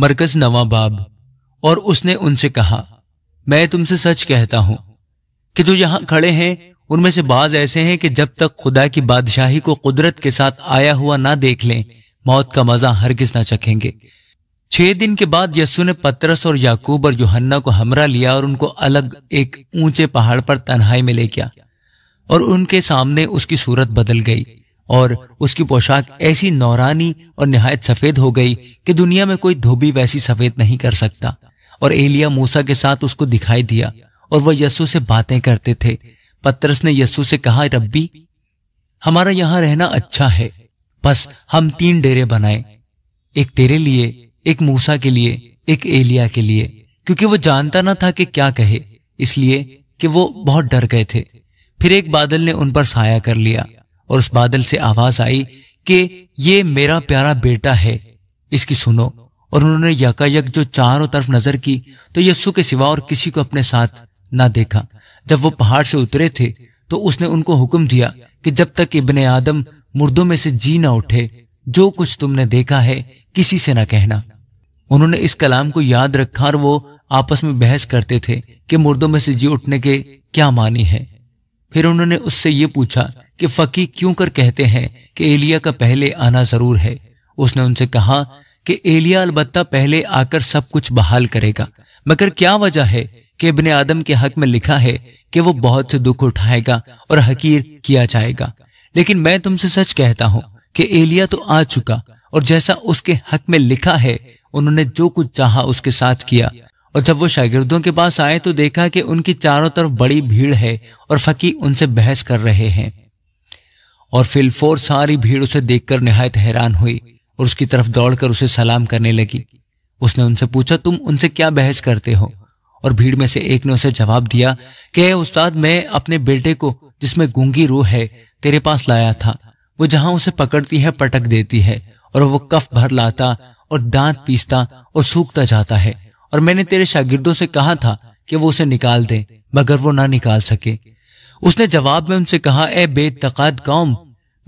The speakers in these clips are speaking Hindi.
मरकज नवाबाब और उसने उनसे कहा मैं तुमसे सच कहता हूं कि जो यहां खड़े हैं उनमें से बाज ऐसे हैं कि जब तक खुदा की बादशाही को कुदरत के साथ आया हुआ ना देख लें मौत का मजा हर किस ना चखेंगे छह दिन के बाद यस्सु ने पतरस और याकूब और जोहन्ना को हमरा लिया और उनको अलग एक ऊंचे पहाड़ पर तन्हाई में ले गया और उनके सामने उसकी सूरत बदल गई और उसकी पोशाक ऐसी नौरानी और निहायत सफेद हो गई कि दुनिया में कोई धोबी वैसी सफेद नहीं कर सकता और एलिया मूसा के साथ उसको दिखाई दिया और वह यस्सु से बातें करते थे पत्रस ने यस्सु से कहा रब्बी हमारा यहाँ रहना अच्छा है बस हम तीन डेरे बनाए एक तेरे लिए एक मूसा के लिए एक एलिया के लिए क्योंकि वो जानता ना था कि क्या कहे इसलिए कि वो बहुत डर गए थे फिर एक बादल ने उन पर साया कर लिया और उस बादल से आवाज आई कि ये मेरा प्यारा बेटा है इसकी सुनो और उन्होंने यकायक जो चारों तरफ नजर की तो यस्सु के सिवा और किसी को अपने साथ ना देखा जब वो पहाड़ से उतरे थे तो उसने उनको हुक्म दिया कि जब तक इबन आदम मुर्दों में से जी ना उठे जो कुछ तुमने देखा है किसी से ना कहना उन्होंने इस कलाम को याद रखा और वो आपस में बहस करते थे कि मुर्दों में से जी उठने के क्या मानी है फिर उन्होंने उससे ये पूछा कि फकी क्यों कर कहते हैं कि एलिया का पहले आना जरूर है उसने उनसे कहा कि एलिया अलबत्ता पहले आकर सब कुछ बहाल करेगा मगर क्या वजह है कि इबन आदम के हक में लिखा है कि वो बहुत से दुख उठाएगा और हकीर किया जाएगा लेकिन मैं तुमसे सच कहता हूँ कि एलिया तो आ चुका और जैसा उसके हक में लिखा है उन्होंने जो कुछ चाहा उसके साथ किया और जब वो शागिर्दों के पास आए तो देखा कि उनकी चारों तरफ बड़ी भीड़ है और फकी उनसे बहस कर रहे हैं और फिलफोर सारी भीड़ उसे देखकर नहायत हैरान हुई और उसकी तरफ दौड़कर उसे सलाम करने लगी उसने उनसे पूछा तुम उनसे क्या बहस करते हो और भीड़ में से एक ने उसे जवाब दिया कि उस्ताद मैं अपने बेटे को जिसमें गूंगी रूह है तेरे पास लाया था वो जहां उसे पकड़ती है पटक देती है और वो कफ भर लाता और दांत पीसता और सूखता जाता है और मैंने तेरे शागिर्दों से कहा था कि वो उसे निकाल दें मगर वो ना निकाल सके उसने जवाब में उनसे कहा ए बेतकाद कौम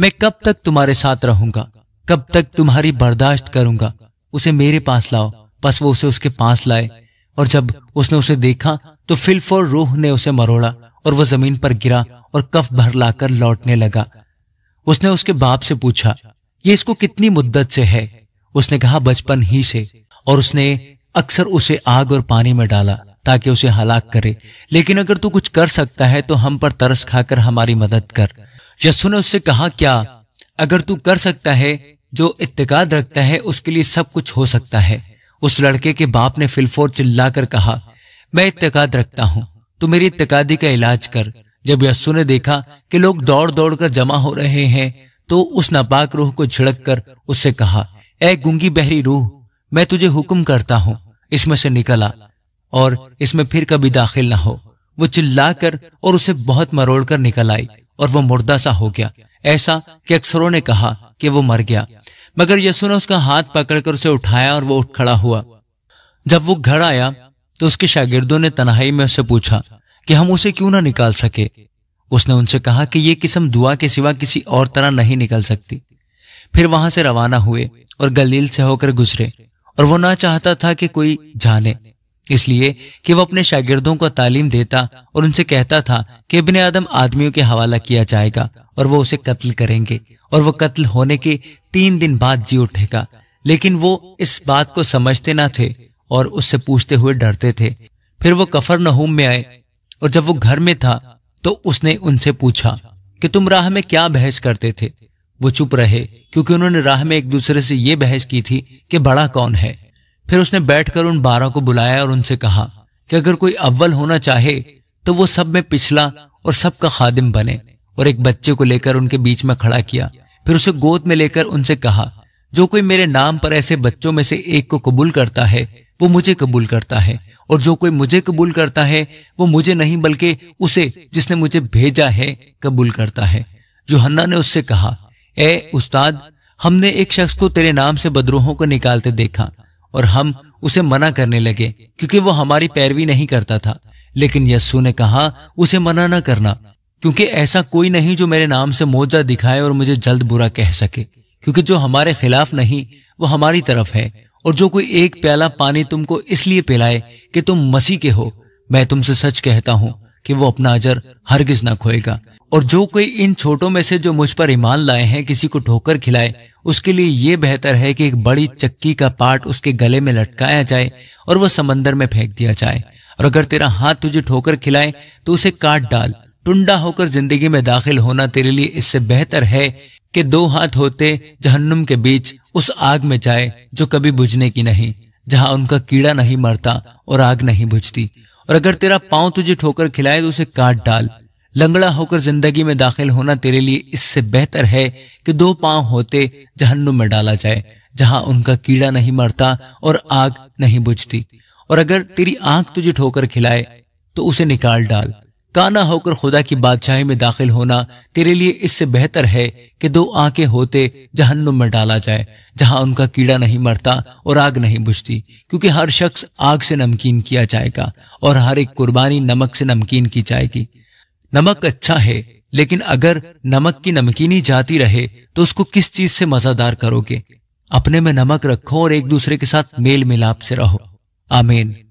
मैं कब तक तुम्हारे साथ रहूंगा कब तक तुम्हारी बर्दाश्त करूंगा उसे मेरे पास लाओ बस वो उसे उसके पास लाए और जब उसने उसे देखा तो फिलफोर रूह ने उसे मरोड़ा और वह जमीन पर गिरा और कफ भर लाकर लौटने लगा उसने उसके बाप से पूछा ये इसको कितनी मुद्दत से है उसने कहा बचपन ही से और उसने अक्सर उसे आग और पानी में डाला ताकि उसे हलाक करे लेकिन अगर तू कुछ कर सकता है तो हम पर तरस खाकर हमारी मदद कर यस्सु ने उससे कहा क्या अगर तू कर सकता है जो इत्तेकाद रखता है उसके लिए सब कुछ हो सकता है उस लड़के के बाप ने फिलफोर चिल्लाकर कहा मैं इत्तेकाद रखता हूँ तो मेरी इतकादी का इलाज कर जब यस्सु ने देखा कि लोग दौड़ दौड़ कर जमा हो रहे हैं तो उस नापाक रूह को झिड़क कर उससे कहा ए गुंगी बहरी रूह मैं तुझे हुक्म करता हूं इसमें से निकला और इसमें फिर कभी दाखिल ना हो वो चिल्लाकर और उसे बहुत मरोड़ कर निकल आई और वो मुर्दा सा हो गया ऐसा कि अक्सरों ने कहा कि वो मर गया मगर यसु ने उसका हाथ पकड़कर उसे उठाया और वो उठ खड़ा हुआ जब वो घर आया तो उसके शागिर्दों ने तनाई में उससे पूछा कि हम उसे क्यों ना निकाल सके उसने उनसे कहा कि ये किस्म दुआ के सिवा किसी और तरह नहीं निकल सकती फिर वहां से रवाना हुए और गलील से होकर गुजरे और वो ना चाहता था कि कोई जाने इसलिए कि वह अपने शागिर्दों को तालीम देता और उनसे कहता था कि इबन आदम आदमियों के हवाला किया जाएगा और वो उसे कत्ल करेंगे और वो कत्ल होने के तीन दिन बाद जी उठेगा लेकिन वो इस बात को समझते ना थे और उससे पूछते हुए डरते थे फिर वो कफर नहूम में आए और जब वो घर में था तो उसने उनसे पूछा कि तुम राह में क्या बहस करते थे वो चुप रहे क्योंकि उन्होंने राह में एक दूसरे से यह बहस की थी कि बड़ा कौन है फिर उसने बैठकर उन बारह को बुलाया और उनसे कहा कि अगर कोई अव्वल होना चाहे तो वो सब में पिछला और सबका खादिम बने और एक बच्चे को लेकर उनके बीच में खड़ा किया फिर उसे गोद में लेकर उनसे कहा जो कोई मेरे नाम पर ऐसे बच्चों में से एक को कबूल करता है वो मुझे कबूल करता है और जो कोई मुझे कबूल करता है वो मुझे नहीं बल्कि उसे जिसने मुझे भेजा है कबूल करता है जोहन्ना ने उससे कहा ए उस्ताद हमने एक शख्स को तेरे नाम से बदरूहों को निकालते देखा और हम उसे मना करने लगे क्योंकि वो हमारी पैरवी नहीं करता था लेकिन यस्सु ने कहा उसे मना न करना क्योंकि ऐसा कोई नहीं जो मेरे नाम से मोजा दिखाए और मुझे जल्द बुरा कह सके क्योंकि जो हमारे खिलाफ नहीं वो हमारी तरफ है और जो कोई एक प्याला पानी तुमको इसलिए पिलाए कि तुम मसीह के हो मैं तुमसे सच कहता हूं कि वो अपना अजर हर किस ना खोएगा और जो कोई इन छोटों में से जो मुझ पर ईमान लाए हैं किसी को ठोकर खिलाए उसके लिए ये बेहतर है कि एक बड़ी चक्की का पार्ट उसके गले में लटकाया जाए और वह समंदर में फेंक दिया जाए और अगर तेरा हाथ तुझे ठोकर खिलाए तो उसे काट डाल टुंडा होकर जिंदगी में दाखिल होना तेरे लिए इससे बेहतर है कि दो हाथ होते जहन्नुम के बीच उस आग में जाए जो कभी बुझने की नहीं जहां उनका कीड़ा नहीं मरता और आग नहीं बुझती और अगर तेरा पांव तुझे ठोकर खिलाए तो उसे काट डाल लंगड़ा होकर जिंदगी में दाखिल होना तेरे लिए इससे बेहतर है कि दो पांव होते जहन्नुम में डाला जाए जहां उनका कीड़ा नहीं मरता और आग नहीं बुझती और अगर तेरी आंख तुझे ठोकर खिलाए तो उसे निकाल डाल काना होकर खुदा की बादशाही में दाखिल होना तेरे लिए इससे बेहतर है कि दो आंखें होते जहन्नुम में डाला जाए जहां उनका कीड़ा नहीं मरता और आग नहीं बुझती क्योंकि हर शख्स आग से नमकीन किया जाएगा और हर एक कुर्बानी नमक से नमकीन की जाएगी नमक अच्छा है लेकिन अगर नमक की नमकीनी जाती रहे तो उसको किस चीज से मजादार करोगे अपने में नमक रखो और एक दूसरे के साथ मेल मिलाप से रहो आमीन